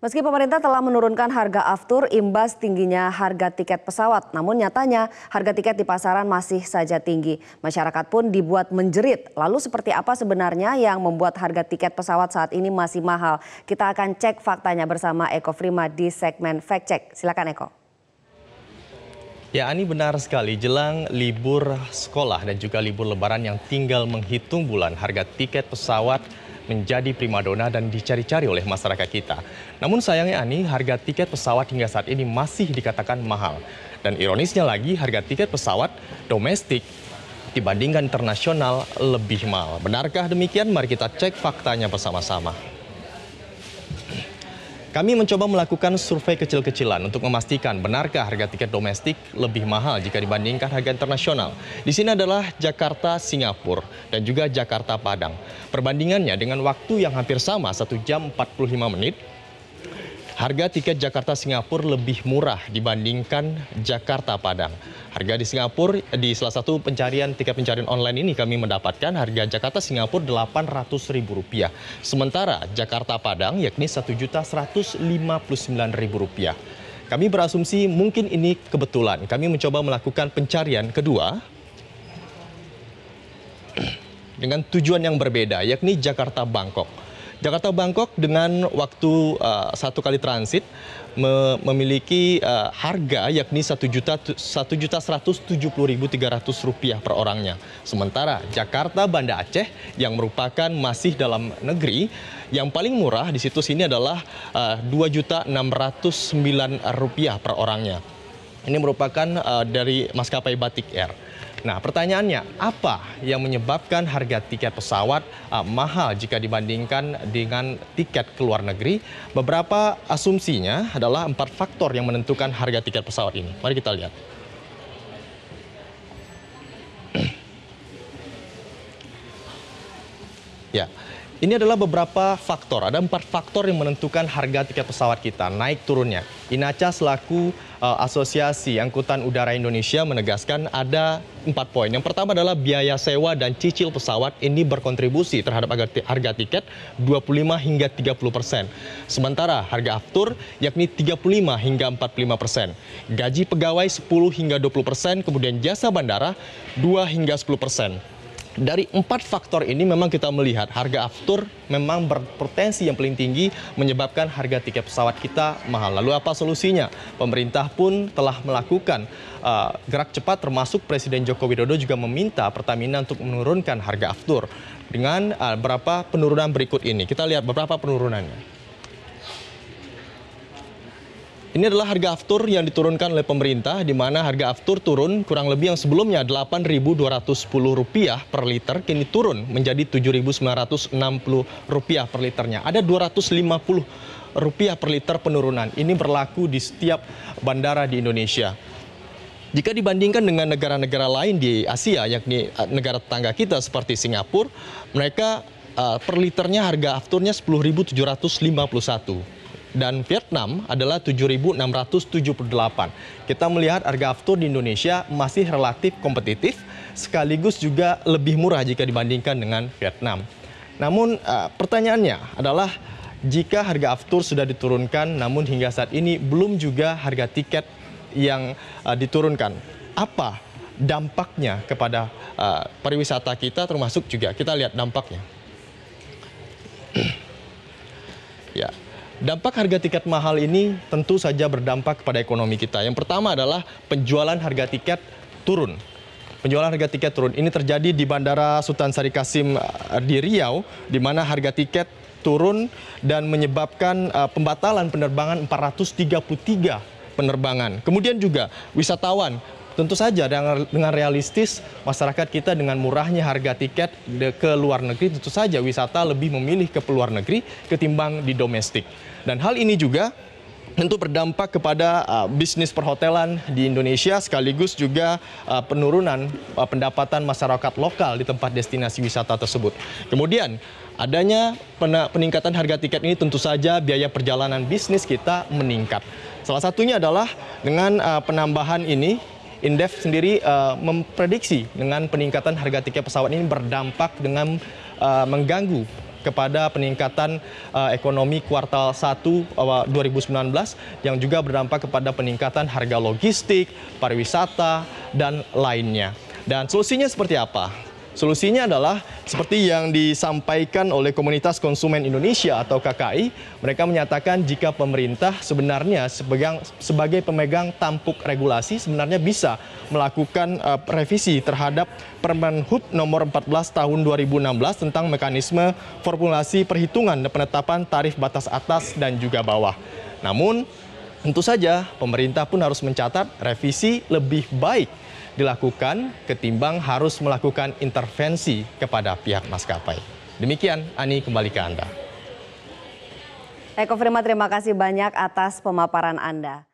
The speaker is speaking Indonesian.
Meski pemerintah telah menurunkan harga aftur imbas tingginya harga tiket pesawat, namun nyatanya harga tiket di pasaran masih saja tinggi. Masyarakat pun dibuat menjerit. Lalu seperti apa sebenarnya yang membuat harga tiket pesawat saat ini masih mahal? Kita akan cek faktanya bersama Eko Frima di segmen Fact Check. Silakan Eko. Ya Ani benar sekali, jelang libur sekolah dan juga libur lebaran yang tinggal menghitung bulan harga tiket pesawat menjadi primadona dan dicari-cari oleh masyarakat kita. Namun sayangnya Ani, harga tiket pesawat hingga saat ini masih dikatakan mahal. Dan ironisnya lagi, harga tiket pesawat domestik dibandingkan internasional lebih mahal. Benarkah demikian? Mari kita cek faktanya bersama-sama. Kami mencoba melakukan survei kecil-kecilan untuk memastikan benarkah harga tiket domestik lebih mahal jika dibandingkan harga internasional. Di sini adalah Jakarta Singapura dan juga Jakarta Padang. Perbandingannya dengan waktu yang hampir sama 1 jam 45 menit Harga tiket Jakarta Singapura lebih murah dibandingkan Jakarta Padang. Harga di Singapura di salah satu pencarian tiket pencarian online ini kami mendapatkan harga Jakarta Singapura Rp800.000. Sementara Jakarta Padang yakni Rp1.159.000. Kami berasumsi mungkin ini kebetulan. Kami mencoba melakukan pencarian kedua dengan tujuan yang berbeda yakni Jakarta Bangkok. Jakarta Bangkok dengan waktu uh, satu kali transit me memiliki uh, harga yakni satu juta satu juta seratus tujuh puluh ribu tiga ratus rupiah per orangnya. Sementara Jakarta Banda Aceh yang merupakan masih dalam negeri yang paling murah di situs ini adalah eh, dua juta enam ratus sembilan rupiah per orangnya. Ini merupakan uh, dari maskapai Batik Air. Nah, pertanyaannya, apa yang menyebabkan harga tiket pesawat uh, mahal jika dibandingkan dengan tiket ke luar negeri? Beberapa asumsinya adalah empat faktor yang menentukan harga tiket pesawat ini. Mari kita lihat. ya. Ini adalah beberapa faktor, ada empat faktor yang menentukan harga tiket pesawat kita, naik turunnya. Inaca selaku uh, Asosiasi Angkutan Udara Indonesia menegaskan ada empat poin. Yang pertama adalah biaya sewa dan cicil pesawat ini berkontribusi terhadap harga tiket 25 hingga 30 persen. Sementara harga aftur yakni 35 hingga 45 persen. Gaji pegawai 10 hingga 20 persen, kemudian jasa bandara 2 hingga 10 persen dari empat faktor ini memang kita melihat harga aftur memang berpotensi yang paling tinggi menyebabkan harga tiket pesawat kita mahal. Lalu apa solusinya? Pemerintah pun telah melakukan uh, gerak cepat termasuk Presiden Joko Widodo juga meminta Pertamina untuk menurunkan harga aftur dengan uh, eh, berapa penurunan berikut ini. Kita lihat beberapa penurunannya. Ini adalah harga aftur yang diturunkan oleh pemerintah di mana harga aftur turun kurang lebih yang sebelumnya Rp8.210 per liter kini turun menjadi Rp7.960 per liternya. Ada Rp250 per liter penurunan. Ini berlaku di setiap bandara di Indonesia. Jika dibandingkan dengan negara-negara lain di Asia, yakni eh, negara tetangga kita seperti Singapura, mereka eh, per liternya harga afturnya rp 10.751 dan Vietnam adalah 7.678. Kita melihat harga aftur di Indonesia masih relatif kompetitif sekaligus juga lebih murah jika dibandingkan dengan Vietnam. Namun eh, pertanyaannya adalah jika harga aftur sudah diturunkan namun hingga saat ini belum juga harga tiket yang eh, diturunkan. Apa dampaknya kepada eh, pariwisata kita termasuk juga kita lihat dampaknya. ya. Dampak harga tiket mahal ini tentu saja berdampak kepada ekonomi kita. Yang pertama adalah penjualan harga tiket turun. Penjualan harga tiket turun ini terjadi di Bandara Sultan Sari Kasim eh, di Riau, di mana harga tiket turun dan menyebabkan uh, pembatalan penerbangan 433 penerbangan. Kemudian juga wisatawan tentu saja dengan, dengan realistis masyarakat kita dengan murahnya harga tiket ke luar negeri tentu saja wisata lebih memilih ke luar negeri ketimbang di domestik. Dan hal ini juga tentu berdampak kepada uh, bisnis perhotelan di Indonesia sekaligus juga uh, penurunan uh, pendapatan masyarakat lokal di tempat destinasi wisata tersebut. Kemudian adanya peningkatan harga tiket ini tentu saja biaya perjalanan bisnis kita meningkat. Salah satunya adalah dengan uh, penambahan ini Indef sendiri uh, memprediksi dengan peningkatan harga tiket pesawat ini berdampak dengan uh, mengganggu kepada peningkatan uh, ekonomi kuartal 1 uh, 2019 yang juga berdampak kepada peningkatan harga logistik, pariwisata dan lainnya. Dan solusinya seperti apa? Solusinya adalah seperti yang disampaikan oleh Komunitas Konsumen Indonesia atau KKI, mereka menyatakan jika pemerintah sebenarnya sebagai, pemegang tampuk regulasi sebenarnya bisa melakukan eh, revisi terhadap Permen Hub nomor 14 tahun 2016 tentang mekanisme formulasi perhitungan dan penetapan tarif batas atas dan juga bawah. Namun, tentu saja pemerintah pun harus mencatat revisi lebih baik dilakukan ketimbang harus melakukan intervensi kepada pihak maskapai. Demikian, Ani kembali ke Anda. Eko Firma, terima kasih banyak atas pemaparan Anda.